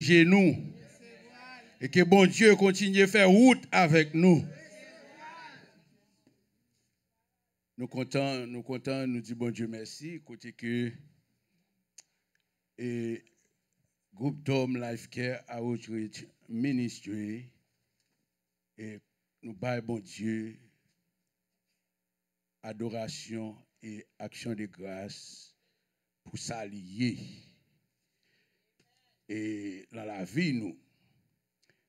genoux. Et que bon Dieu continue de faire route avec nous. Nous comptons, nous comptons, nous disons bon Dieu merci. Côté que et groupe d'hommes Life Care Outreach Ministry et nous bâillons bon Dieu adoration et action de grâce pour s'allier et dans la vie, nous.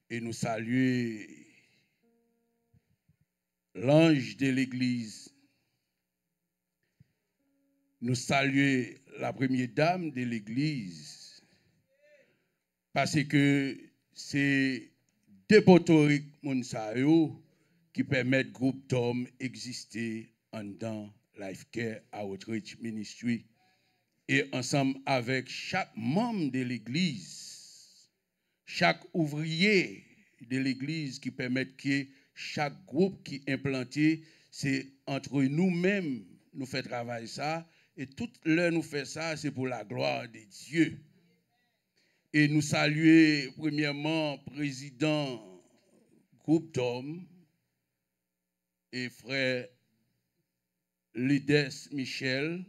Et nous saluons l'ange de l'Église. Nous saluer la première dame de l'Église. Parce que c'est des potoriques qui permettent groupe d'hommes exister en dans Life Care Outreach Ministry et ensemble avec chaque membre de l'Église, chaque ouvrier de l'Église qui permet que chaque groupe qui est implanté, c'est entre nous-mêmes, nous fait travailler ça. Et tout l'heure nous fait ça, c'est pour la gloire de Dieu. Et nous saluer premièrement président groupe d'hommes et frère Lides Michel,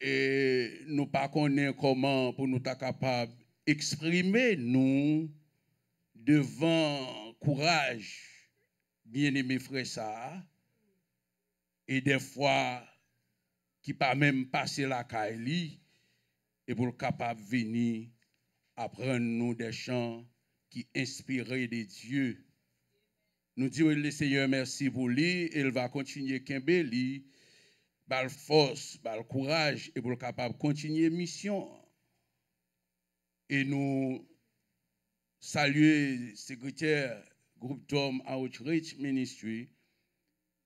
et nous pas connaît comment pour nous être capables exprimer nous devant courage bien-aimé frère ça et des fois qui pas même passer la caille et pour capable venir apprendre nous des chants qui inspirés de Dieu nous disons le Seigneur merci pour lui et il va continuer qu'un par force, par courage et pour être capable de continuer mission. Et nous saluer secrétaire groupe Tom Outreach Ministry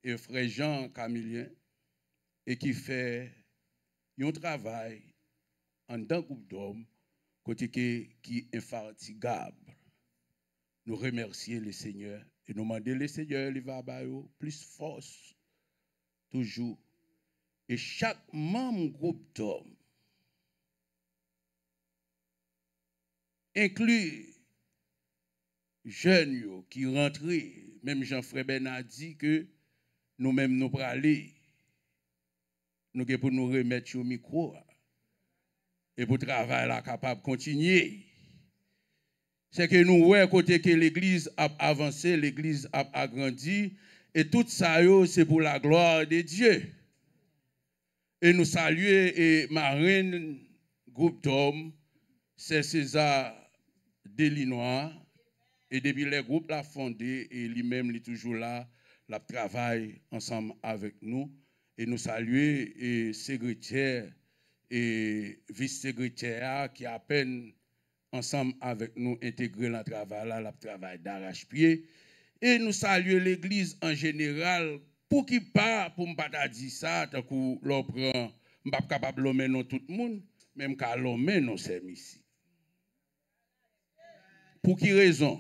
et frère Jean Camilien et qui fait un travail en tant groupe d'hommes côté qui est infatigable. Nous remercier le Seigneur et nous demander le Seigneur, il va plus force toujours et chaque membre groupe d'hommes, inclus jeunes qui rentrent, même Jean-Frère ben a dit que nous-mêmes nous aller. nous pour nous remettre au micro et pour travailler, là capable continuer. C'est que nous voyons côté que l'Église a avancé, l'Église a agrandi, et tout ça, c'est pour la gloire de Dieu. Et nous saluer et Marine, groupe d'hommes, c'est César Delinois. Et depuis les groupes l'a fondé et lui-même, il est toujours là, la travaille ensemble avec nous. Et nous saluer et secrétaire et vice-secrétaire qui à peine ensemble avec nous intégrer le travail là, le travail d'arrache-pied. Et nous saluer l'Église en général pou ki pa pou mpata di sa ta kou lopren mpap kapap lomen nou tout moun, menm ka lomen nou se misi. Pou ki rezon?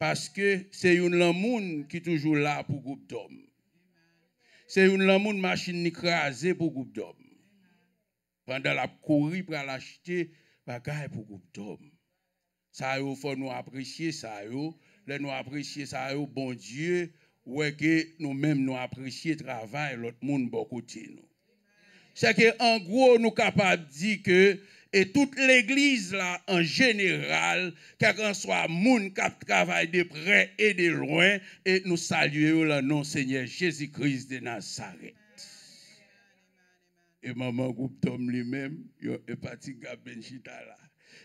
Paske se yon lomoun ki toujou la pou goup dom. Se yon lomoun machin ni kreaze pou goup dom. Pwende la kouri pre la chite, bagay pou goup dom. Sa yo fò nou apresye sa yo, le nou apresye sa yo bon dieu, ouais que nous-mêmes nous apprécions le travail l'autre monde beaucoup côté nous. C'est que en gros nous capables de dire que et toute l'église là en général quel que soit monde qui travaille de près et de loin et nous saluons le nom Seigneur Jésus-Christ de Nazareth. Et maman groupe Tom lui-même, il est parti Gabenchita là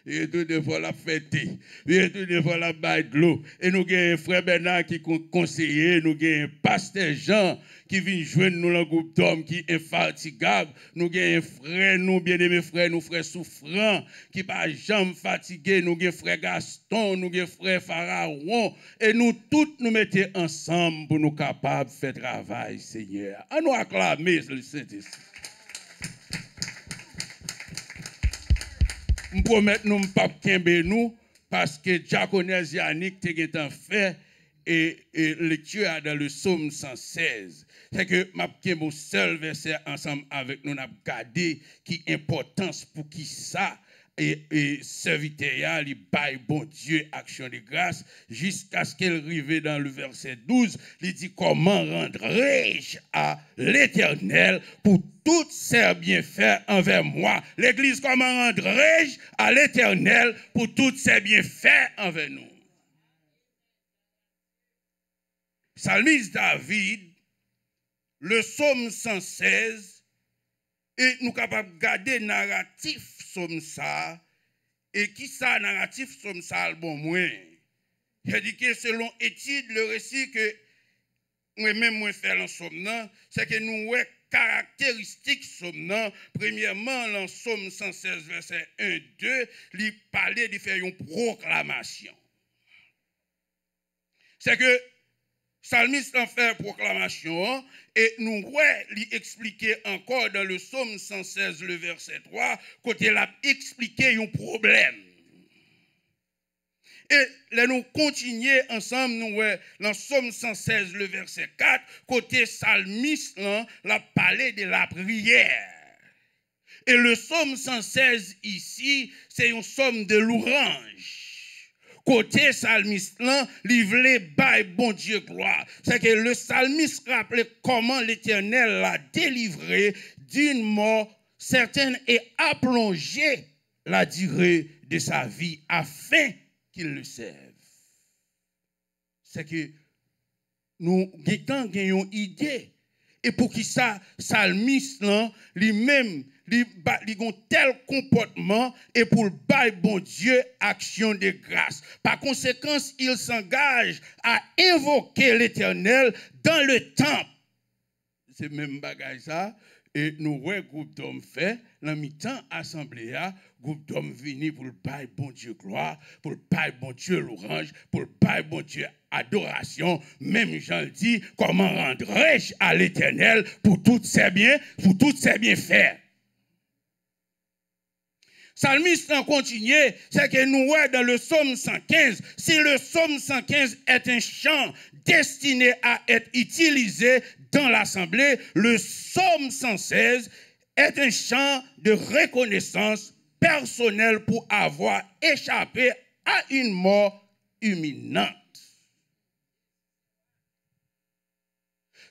et tout devant la fête, et tout devant la baie de l'eau. Et nous avons un frère Bernard qui conseiller, nous avons un pasteur Jean qui vient joindre nous dans le groupe d'hommes qui est infatigable. Nous avons un frère, nous, bien-aimés frères, nous frères souffrants qui pas jamais fatigué, Nous avons un frère Gaston, nous avons un frère Pharaon. Et nous tous nous mettons ensemble pour nous capables de faire travail, Seigneur. À nous acclamer le Saint-Esprit. Je promets nous ne pas nous parce que connais Yannick est un fait et, le lecture dans le psaume 116. C'est que je mon seul verset ensemble avec nous, nous avons gardé qui importance pour qui ça et, et serviteur, il baille bon Dieu action de grâce jusqu'à ce qu'elle arrive dans le verset 12. Il dit Comment rendre je à l'éternel pour toutes ses bienfaits envers moi L'église, comment rendre je à l'éternel pour toutes ses bienfaits envers nous Psalmiste David, le psaume 116, et nous sommes capables de garder narratif comme ça. Et qui ça, narratif comme ça, bon moins. J'ai que selon étude, le récit que moi-même moins faire somme, c'est que nous ouais caractéristiques somme, Premièrement, dans Somme 116, verset 1, 2, il parlait de faire une proclamation. C'est que Salmiste en fait proclamation et nous ouais, expliquer encore dans le psaume 116, le verset 3, côté l'a expliqué un problème. Et là, nous continuons ensemble, nous ouais, dans psaume 116, le verset 4, côté salmis, l'a parlé de la prière. Et le psaume 116 ici, c'est un somme de l'orange. Côté salmiste là, voulait bon Dieu gloire. C'est que le salmiste rappelait comment l'Éternel l'a délivré d'une mort certaine et a plongé la durée de sa vie afin qu'il le serve. C'est que nous avons une idée. Et pour qui ça, salmiste, lui-même, li, ont tel comportement et pour le bail bon Dieu action de grâce. Par conséquent, ils s'engagent à invoquer l'Éternel dans le temple. C'est même bagage ça. Et nous voyons groupe d'hommes fait, la mi-temps assemblée, groupe d'hommes vini pour le bail bon Dieu gloire, pour le bail bon Dieu l'orange, pour le bail bon Dieu adoration. Même Jean dit, comment rendre riche à l'éternel pour toutes ses biens, pour toutes ses bienfaits. Salmiste en continue, c'est que nous voyons dans le psaume 115. Si le psaume 115 est un chant destiné à être utilisé dans l'assemblée, le psaume 116 est un chant de reconnaissance personnelle pour avoir échappé à une mort imminente.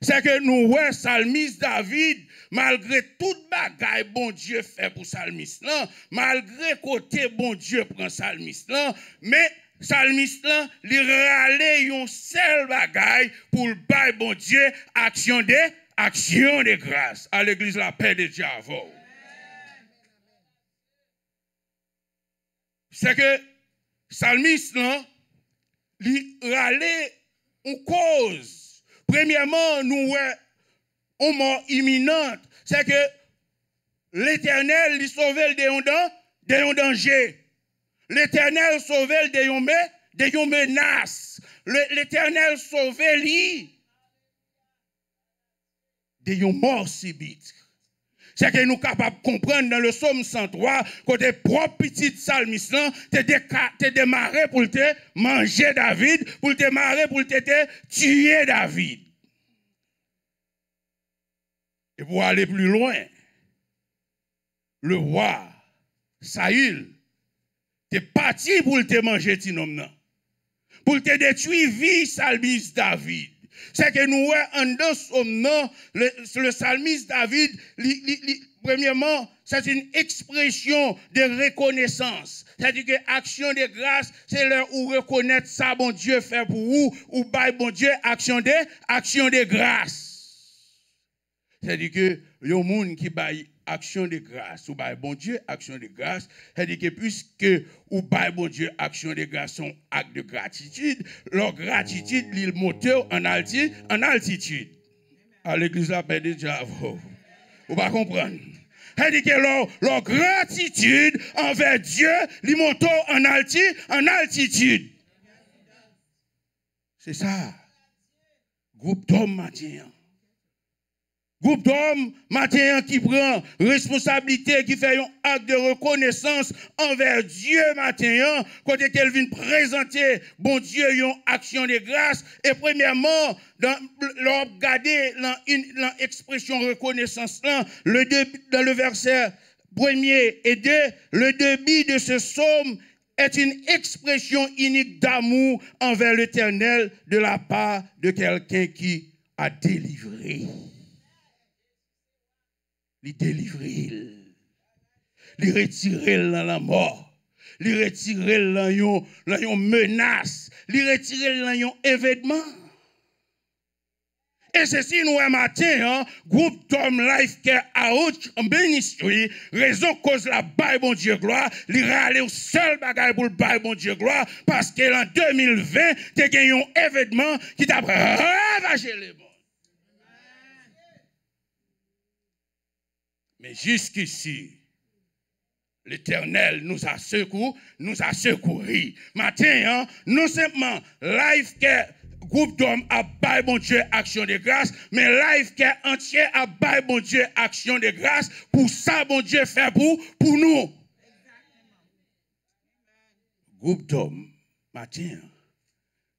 c'est que nous, ouais, Salmis David, malgré toute bagaille, bon Dieu fait pour Salmis là, malgré côté, bon Dieu prend Salmis là, mais Salmis là, il râlait une seule bagaille pour le bail, bon Dieu, action de, action de grâce. À l'église, la paix de Dieu C'est que Salmis là, il râlait une cause Premièrement, nous avons une mort imminente. C'est que l'Éternel lui sauve d'un danger. L'Éternel sauve de menace. L'Éternel sauve lui de mort subite. C'est que nous sommes capables de comprendre dans le psaume 103 que des propres petits tu te démarré pour te manger David, pour te démarrer pour te tuer David. Et pour aller plus loin, le roi Saül es parti pour te manger, homme. pour te détruire vie, salmis David c'est que nous, en deux sommes, le, le, psalmiste David, premièrement, c'est une expression de reconnaissance. C'est-à-dire que action de grâce, c'est là où reconnaître ça, bon Dieu fait pour vous, ou bail, bon Dieu, action de, action de grâce. C'est-à-dire que, il y a un monde qui baillent action de grâce. Ou bail bon Dieu, action de grâce. cest dit que puisque ou bail bon Dieu, action de grâce, sont acte de gratitude, leur gratitude, l'île moteur en altitude, en altitude. À l'église, la paix déjà, vous ne pas comprendre. cest que leur, leur, gratitude envers Dieu, l'île moteur en altitude, en altitude. C'est ça. Groupe d'hommes matin. Groupe d'hommes, matin, qui prend responsabilité, qui fait un acte de reconnaissance envers Dieu, matin, hein. quand elle vient présenter, bon Dieu, une action de grâce. Et premièrement, dans, regardez l'expression reconnaissance, hein. le, dans le verset premier et deux, le débit de ce psaume est une expression unique d'amour envers l'éternel de la part de quelqu'un qui a délivré. Les délivrer, les retirer dans la mort, les retirer dans yon, menace, les retirer dans yon événement. Et ceci, nous, un matin, hein, groupe Tom Life Care un Ministry, raison cause la Bible, bon Dieu, gloire, li râle au seul bagage pour le Bible, bon Dieu, gloire, parce que en 2020, t'es gagné un événement qui t'a ravagé les monde. Mais jusqu'ici, L'Éternel nous a secours, nous a secouris. Matin, hein, non seulement Life que groupe d'hommes a bail bon Dieu action de grâce, mais Life Care entier a bail bon Dieu action de grâce pour ça bon Dieu fait pour, pour nous. Groupe d'hommes, matin,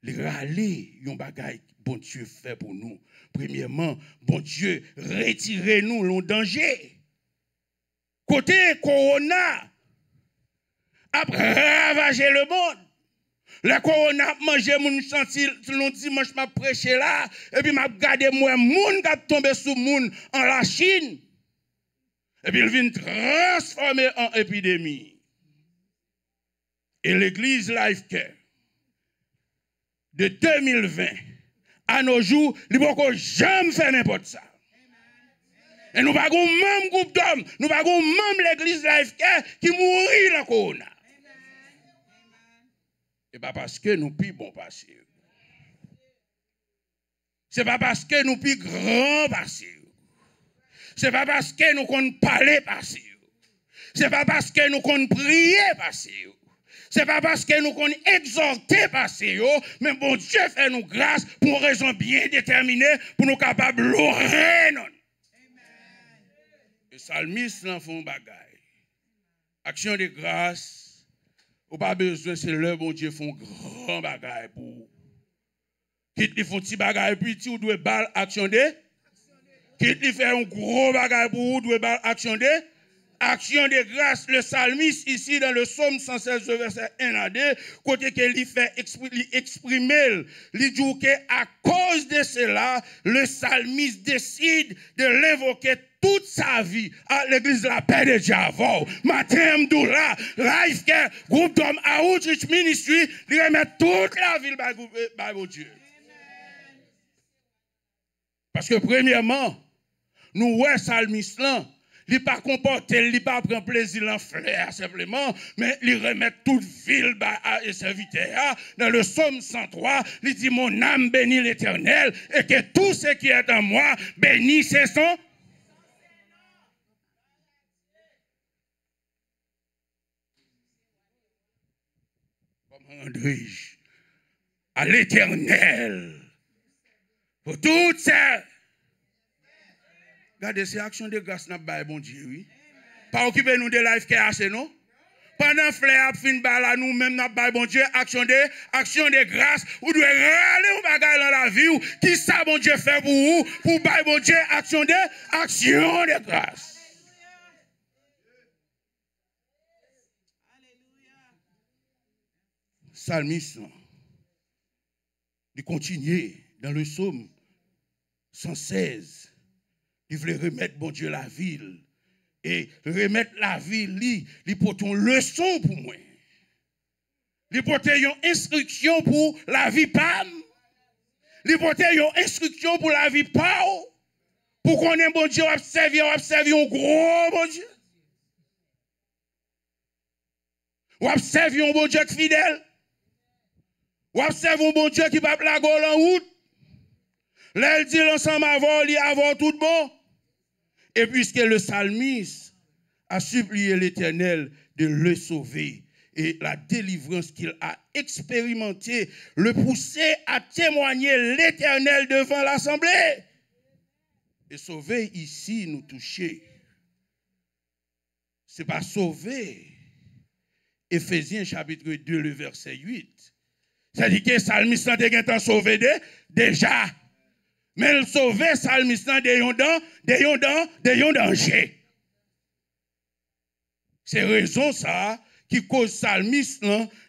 les râler, yon bagay bon Dieu fait pour nous. Premièrement, bon Dieu, retirez-nous l'on danger. Côté corona, a ravagé le monde. Le corona a mangé mon senti le dimanche m'a prêché là et puis m'a gardé moi moun qui tombé sous moun en la Chine. Et puis il vient transformer en épidémie. Et l'église Life Care de 2020 à nos jours, il ne peut jamais faire n'importe ça. Et nous n'avons même groupe d'hommes, nous n'avons même l'église l'AFK qui mourit la corona. Ce pas parce que nous plus bon passé. Ce n'est pas parce que nous plus grand passé. Ce n'est pas parce que nous qu'on parler passé. C'est pas parce que nous qu'on prier passé. Ce n'est pas parce que nous qu'on exhorter par mais bon Dieu fait nous grâce pour une raison bien déterminée, pour nous capables de l'orer salmis l'enfant font bagay. Action de grâce, ou pas besoin, c'est le bon Dieu font grand bagay pour. Quitte les font petit bagay, puis tu dois bal action de. Quitte les fait un gros bagay pour, tu dois bal action de action de grâce, le psalmiste ici dans le psaume 116, verset 1 à 2, côté qu'il fait exprimer, il dit à cause de cela, le psalmiste décide de l'invoquer toute sa vie à l'église de la paix de Javon. Matin M'Doura, Life groupe d'hommes Outreach Ministry, il remet toute la ville par Dieu. Parce que premièrement, nous, ouais, psalmiste là, li pa kompote, li pa pren plaisir lan simplement, sepleman, men li remet toute ville ba a dans e a, le Somme 103, Il dit, mon âme bénit l'éternel et que tout ce qui est en moi, beni se son. à je à l'éternel pour toutes ça Gardez c'est action de grâce n'a pas bon Dieu, oui. Pas occuper nous de life qui est assez, non? Pendant flair a fin balle à nous même n'a pas bon Dieu, action de, action de grâce, Vous devez râler ou bagaille dans la vie, qui ça bon Dieu fait pour vous, pour la bon Dieu, action de, action de grâce. Salmiste, de continuer dans le psaume 116, il voulait remettre, bon Dieu, la ville. Et remettre la ville, lui, lui une leçon pour moi. Lui pote une instruction pour la vie pam. Lui pote une instruction pour la vie pao. Pour qu'on ait bon Dieu, observer, observer un gros bon Dieu. Ou observer bon Dieu fidèle. Ou observer un bon Dieu qui va gueule en route. L'elle dit l'ensemble avant, il avant tout bon. Et puisque le psalmiste a supplié l'Éternel de le sauver et la délivrance qu'il a expérimentée le poussait à témoigner l'Éternel devant l'Assemblée. Et sauver ici nous toucher. C'est pas sauver. Ephésiens chapitre 2, le verset 8. cest dit que le psalmiste a sauvé déjà mais le sauver, psalmiste, de yon dan, de yon dan, de yon danger. C'est raison ça qui cause psalmiste,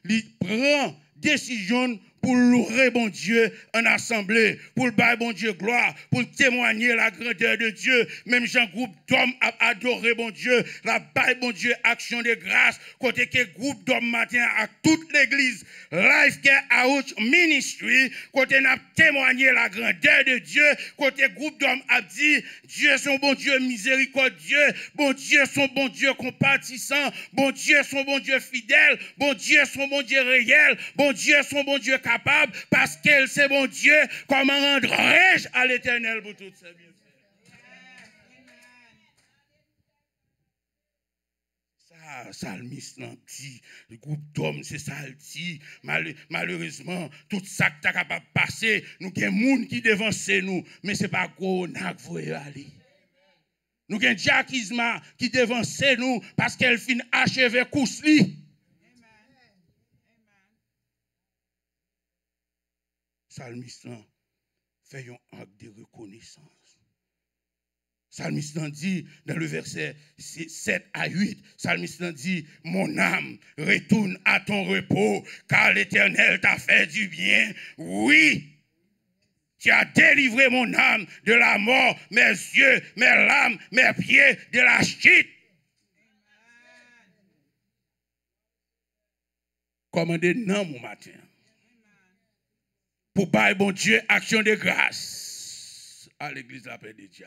il prend décision pour louer bon Dieu en assemblée, pour le bail bon Dieu gloire, pour témoigner la grandeur de Dieu. Même un groupe d'hommes a adoré bon Dieu, la bail bon Dieu action de grâce, côté que groupe d'hommes matin à toute l'église, Life Care Out Ministry, côté n'a témoigné la grandeur de Dieu, côté groupe d'hommes a dit, Dieu son bon Dieu miséricordieux, bon Dieu son bon Dieu compatissant, bon Dieu son bon Dieu fidèle, bon Dieu son bon Dieu réel, bon Dieu son bon Dieu parce qu'elle c'est bon Dieu. Comment rendre je à l'éternel pour toute ça, vie? salmiste l'anti, le groupe d'hommes, c'est ça Malheureusement, tout ça tu as capable de passer, nous avons des gens qui devancent nous, mais c'est pas gros, nous aller. Nous avons Jack qui devance nous parce qu'elle finit achever course. salmistan fait un acte de reconnaissance. Salmistan dit dans le verset 7 à 8, Salmistan dit, mon âme, retourne à ton repos, car l'Éternel t'a fait du bien. Oui, tu as délivré mon âme de la mort, mes yeux, mes lames, mes pieds de la chute. Commandez non mon matin pour bailler bon Dieu action de grâce à ah, l'église la paix de Dieu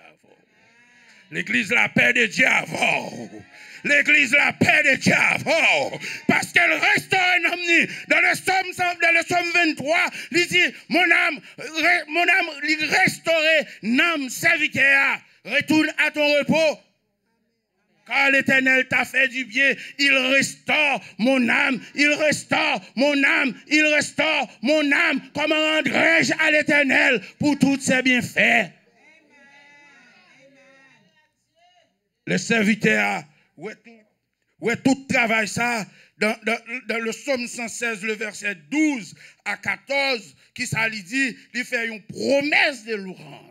L'église la paix de Dieu L'église la paix de Dieu Parce qu'elle reste un Dans le somme, 23, il dit, mon âme, mon âme, il restaure, Nam serviteur, retourne à ton repos quand l'Éternel t'a fait du bien. Il restaure mon âme. Il restaure mon âme. Il restaure mon âme. Comment rendrai-je à l'Éternel pour toutes ses bienfaits? Amen. Le serviteur, où est, tout, travail ça? Dans, le psaume 116, le verset 12 à 14, qui ça lui dit, il fait une promesse de louange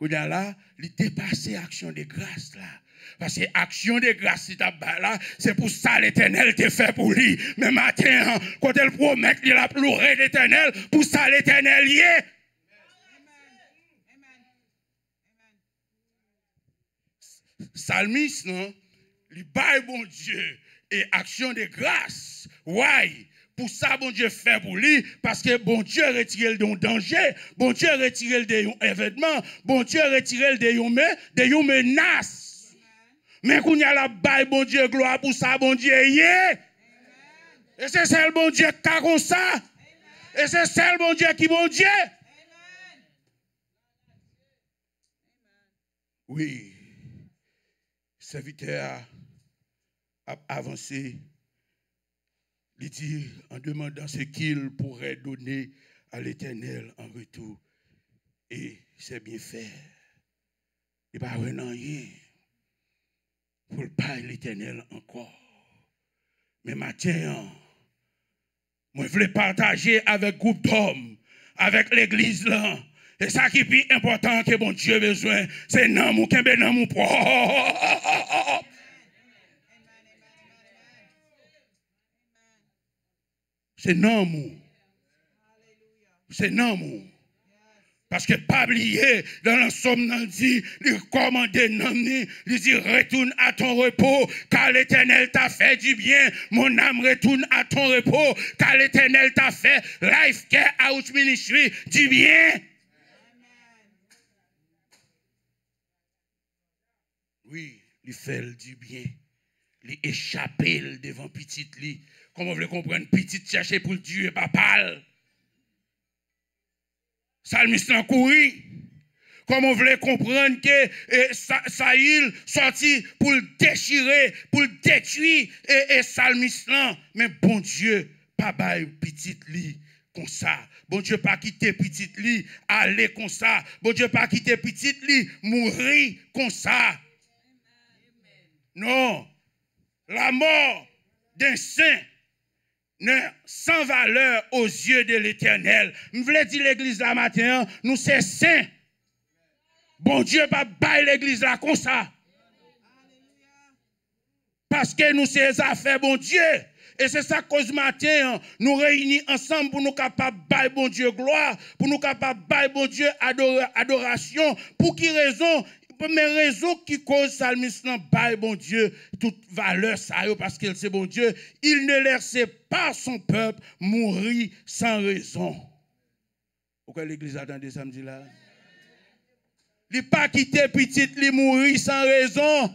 il dépasse action de grâce là. Parce que l'action de grâce, c'est pour ça l'éternel te fait pour lui. Mais matin, quand elle promet qu'il a pleuré l'éternel, pour ça l'éternel y est. Salmis, non? Il baille bon Dieu et action de grâce. Why? Pour ça, bon Dieu fait pour lui, parce que bon Dieu retire le danger, bon Dieu retire le d'un événement, bon Dieu retire le d'une menace. Mais qu'on y a la baille, bon Dieu, gloire pour ça, bon Dieu, Et c'est celle, bon Dieu, qui a comme ça. Et c'est celle, bon Dieu, qui, bon Dieu. Oui, serviteur a avancé il dit, en demandant ce qu'il pourrait donner à l'Éternel en retour. Et c'est bien fait. Il va rien pour le pas l'Éternel encore. Mais maintenant, moi je voulais partager avec groupe d'hommes, avec l'Église là. Et ça qui est plus important que mon Dieu besoin, c'est non, mon C'est normal. C'est normal. Parce que Pablier, dans l'ensemble, dit, lui des il lui dit, retourne à ton repos, car l'éternel t'a fait du bien. Mon âme retourne à ton repos, car l'éternel t'a fait life care out ministry du bien. Oui, il fait du bien. Il échapper devant petite lit comme on voulait comprendre, Petit chercher pour Dieu et papal. Salmiste en courit, comme on voulez comprendre que eh, Saïl sorti pour le déchirer, pour le détruire, et, eh, eh, Salmislan. Mais bon Dieu, pas petite petit lit comme ça. Bon Dieu, pas quitter petit lit, aller comme ça. Bon Dieu, pas quitter petit lit, mourir comme ça. Non, la mort d'un saint sans valeur aux yeux de l'éternel. Je voulais dire l'église là matin, nous c'est saints. Bon Dieu, pas bailler l'église là comme ça. Parce que nous c'est affaires, bon Dieu. Et c'est ça ce matin, nous réunis ensemble pour nous capables bailler bon Dieu gloire, pour nous capables bailler bon Dieu adoration. Pour qui raison mes raison qui cause psalmiste bail bon Dieu toute valeur ça parce qu'elle c'est bon Dieu, il ne laissait pas son peuple mourir sans raison. Pourquoi l'église des samedi là Il pas quitté petite, il mourir sans raison.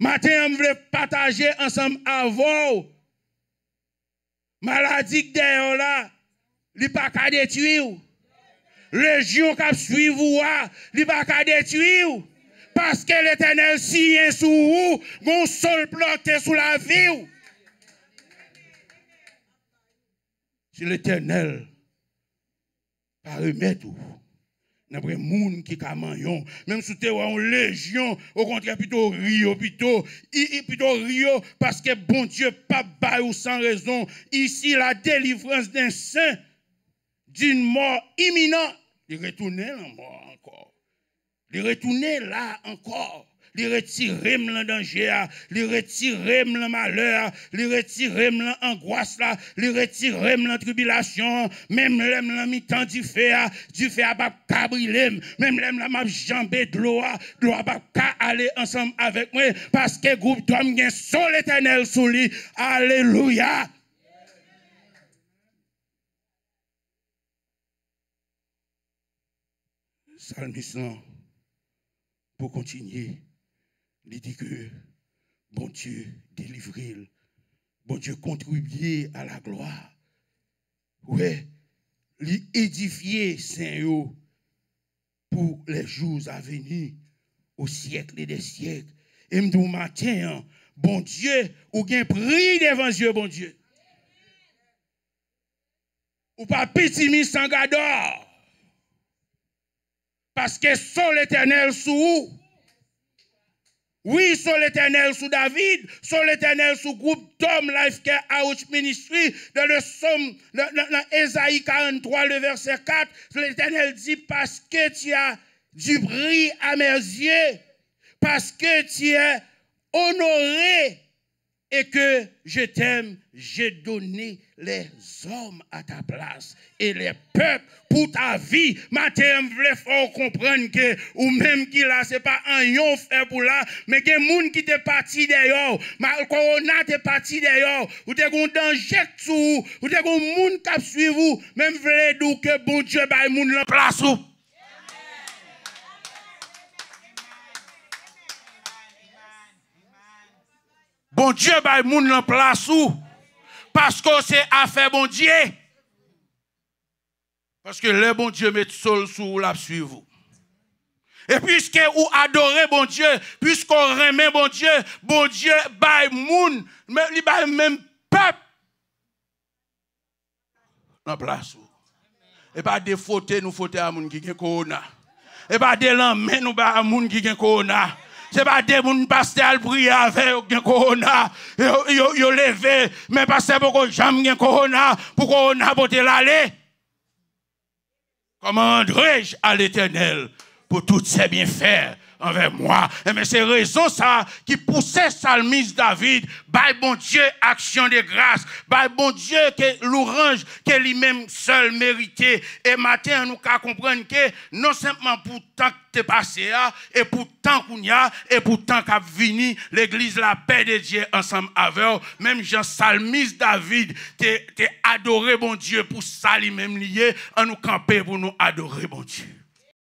Matin, on voulait partager ensemble avant. Maladie derrière là, il pas qu'à détruire. Légion qui suivi vous, il va pas détruire. Parce que l'éternel est sous vous, mon sol planté sous la vie. Si l'éternel Par remettre tout, n'a des moun qui camion même si tu une légion au contraire plutôt rio plutôt plutôt rio parce que bon Dieu pas bail ou sans raison ici la délivrance d'un saint d'une mort imminente il retournait là encore. Il retourne là encore. Il retirait le danger, il retirait le malheur, il retirait l'angoisse là, il retirait la tribulation, hein. même l'aime la mi du fait, hein. du fait à pas cabrilem, hein. même l'aime la m'a jambé de l'eau, de aller ensemble avec moi, parce que groupe d'hommes bien sol l'éternel, sous lui. Alléluia. psalmiste, pour continuer, il dit que bon Dieu délivre, bon Dieu contribue à la gloire. Ouais, édifie édifier saint oh, pour les jours à venir, au siècle et des siècles. Et me matin, bon Dieu, ou bien prie devant Dieu, bon Dieu. Ou pas pessimiste en parce que sur l'éternel sous où? Oui, sur l'éternel sous David, Sur l'éternel sous groupe Tom Life Care Outreach Ministry, dans le somme, dans, dans 43, le verset 4, l'éternel dit, parce que tu as du bris à mes yeux, parce que tu es honoré et que je t'aime, j'ai donné les hommes à ta place et les peuples pour ta vie. Mathieu, voulait faut comprendre que, ou même qui là, c'est pas un yon fait pour là, mais que moun qui te parti d'ailleurs, le corona te parti d'ailleurs, ou t'es qu'on danger sous, ou t'es qu'on monde qui suivi vous, même voulait dire que bon Dieu, bah, moun la place ou Bon Dieu, bah, moun en place où? Parce que c'est affaire bon Dieu. Parce que le bon Dieu met sol sous la suivre. Et puisque vous adorez bon Dieu, puisqu'on remet bon Dieu, bon Dieu, by moun, il by même peuple dans place. Et pas de fautes, nous fautes à moun qui gen corona. Et pas des lamens, nous bah à moun qui gen corona c'est pas des ont pasteur la prier avec une corona yo yo, levé mais pasteur pour que jamais une corona pour corona pote l'aller comment je à l'éternel pour toutes ses bienfaits envers moi. Et eh mais c'est raison ça qui poussait Salmis David, By bon Dieu, action de grâce, bye bon Dieu, que l'orange, que lui-même seul méritait. Et maintenant, nous qu'à comprendre que non simplement pour tant que t'es passé, et pour tant qu'on y a, et pour tant qu'a vini, l'église, la paix de Dieu ensemble avec eux. Même Jean Salmis David, t'es adoré, bon Dieu, pour ça lui-même lié, en nous camper pour nous adorer, bon Dieu.